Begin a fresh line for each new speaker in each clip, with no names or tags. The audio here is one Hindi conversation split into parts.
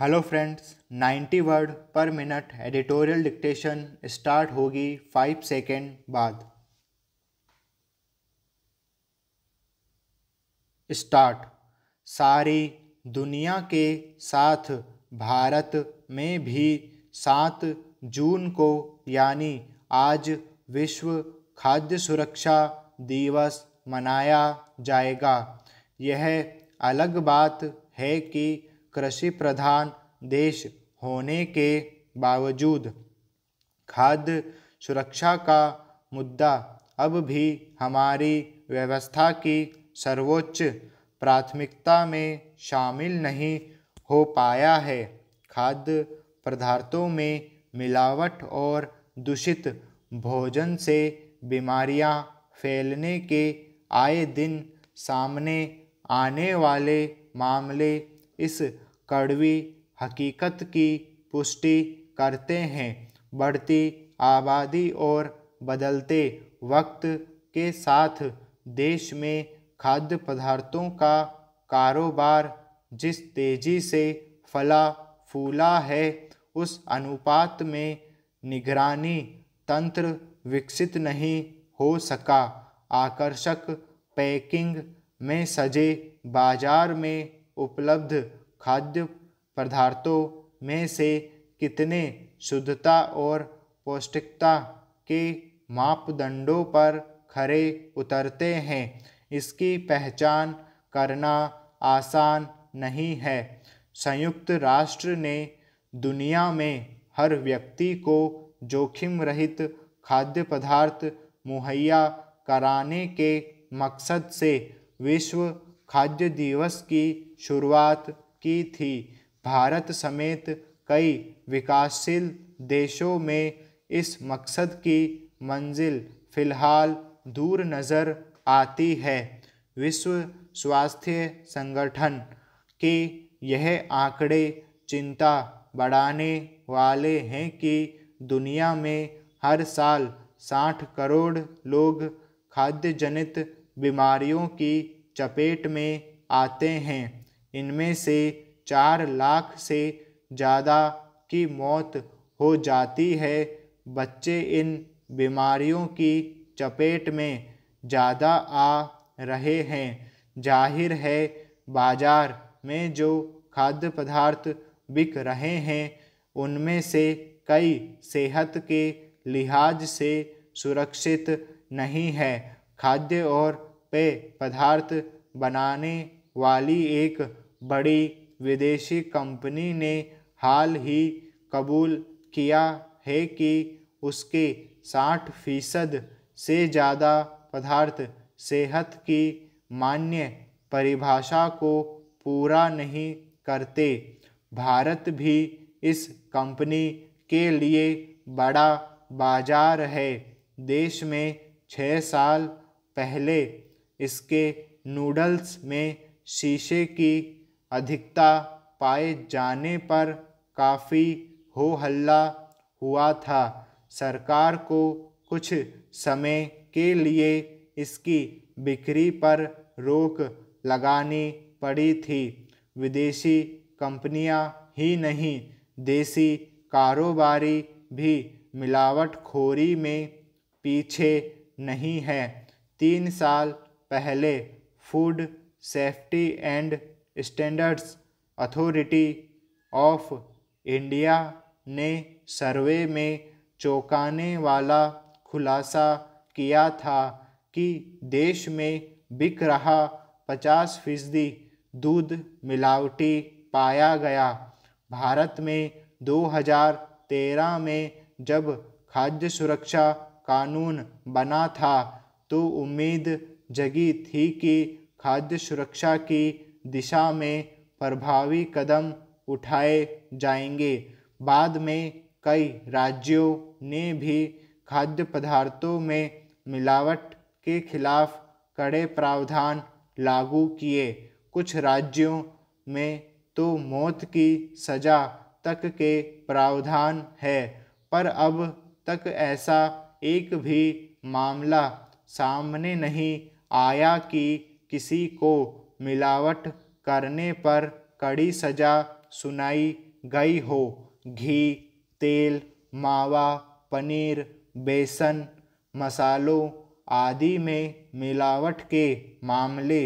hello friends 90 word per minute editorial dictation start होगी 5 सेकेंड बाद स्टार्ट सारी दुनिया के साथ भारत में भी सात जून को यानी आज विश्व खाद्य सुरक्षा दिवस मनाया जाएगा यह अलग बात है कि कृषि प्रधान देश होने के बावजूद खाद्य सुरक्षा का मुद्दा अब भी हमारी व्यवस्था की सर्वोच्च प्राथमिकता में शामिल नहीं हो पाया है खाद्य पदार्थों में मिलावट और दूषित भोजन से बीमारियां फैलने के आए दिन सामने आने वाले मामले इस कड़वी हकीकत की पुष्टि करते हैं बढ़ती आबादी और बदलते वक्त के साथ देश में खाद्य पदार्थों का कारोबार जिस तेजी से फला फूला है उस अनुपात में निगरानी तंत्र विकसित नहीं हो सका आकर्षक पैकिंग में सजे बाजार में उपलब्ध खाद्य पदार्थों में से कितने शुद्धता और पौष्टिकता के मापदंडों पर खरे उतरते हैं इसकी पहचान करना आसान नहीं है संयुक्त राष्ट्र ने दुनिया में हर व्यक्ति को जोखिम रहित खाद्य पदार्थ मुहैया कराने के मकसद से विश्व खाद्य दिवस की शुरुआत की थी भारत समेत कई विकासशील देशों में इस मकसद की मंजिल फिलहाल दूर नज़र आती है विश्व स्वास्थ्य संगठन के यह आंकड़े चिंता बढ़ाने वाले हैं कि दुनिया में हर साल साठ करोड़ लोग खाद्य जनित बीमारियों की चपेट में आते हैं इनमें से चार लाख से ज़्यादा की मौत हो जाती है बच्चे इन बीमारियों की चपेट में ज़्यादा आ रहे हैं जाहिर है बाजार में जो खाद्य पदार्थ बिक रहे हैं उनमें से कई सेहत के लिहाज से सुरक्षित नहीं है खाद्य और पेय पदार्थ बनाने वाली एक बड़ी विदेशी कंपनी ने हाल ही कबूल किया है कि उसके 60 फीसद से ज़्यादा पदार्थ सेहत की मान्य परिभाषा को पूरा नहीं करते भारत भी इस कंपनी के लिए बड़ा बाजार है देश में छः साल पहले इसके नूडल्स में शीशे की अधिकता पाए जाने पर काफ़ी हो हल्ला हुआ था सरकार को कुछ समय के लिए इसकी बिक्री पर रोक लगानी पड़ी थी विदेशी कंपनियां ही नहीं देसी कारोबारी भी मिलावटखोरी में पीछे नहीं है तीन साल पहले food safety and standards authority of India ने सर्वे में चौंकाने वाला खुलासा किया था कि देश में बिक रहा पचास फीसदी दूध मिलावटी पाया गया भारत में 2013 में जब खाद्य सुरक्षा कानून बना था तो उम्मीद जगी थी कि खाद्य सुरक्षा की दिशा में प्रभावी कदम उठाए जाएंगे बाद में कई राज्यों ने भी खाद्य पदार्थों में मिलावट के खिलाफ कड़े प्रावधान लागू किए कुछ राज्यों में तो मौत की सज़ा तक के प्रावधान है पर अब तक ऐसा एक भी मामला सामने नहीं आया कि किसी को मिलावट करने पर कड़ी सजा सुनाई गई हो घी तेल मावा पनीर बेसन मसालों आदि में मिलावट के मामले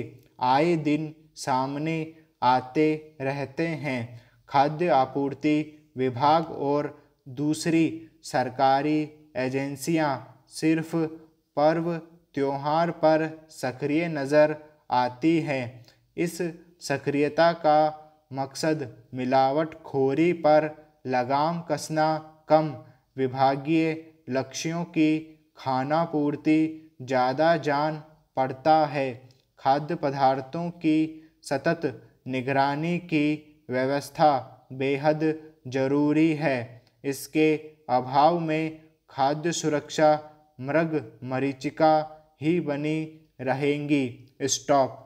आए दिन सामने आते रहते हैं खाद्य आपूर्ति विभाग और दूसरी सरकारी एजेंसियां सिर्फ पर्व त्यौहार पर सक्रिय नज़र आती है इस सक्रियता का मकसद मिलावट खोरी पर लगाम कसना कम विभागीय लक्ष्यों की खाना पूर्ति ज़्यादा जान पड़ता है खाद्य पदार्थों की सतत निगरानी की व्यवस्था बेहद जरूरी है इसके अभाव में खाद्य सुरक्षा मृग मरीचिका ही बनी रहेंगी स्टॉप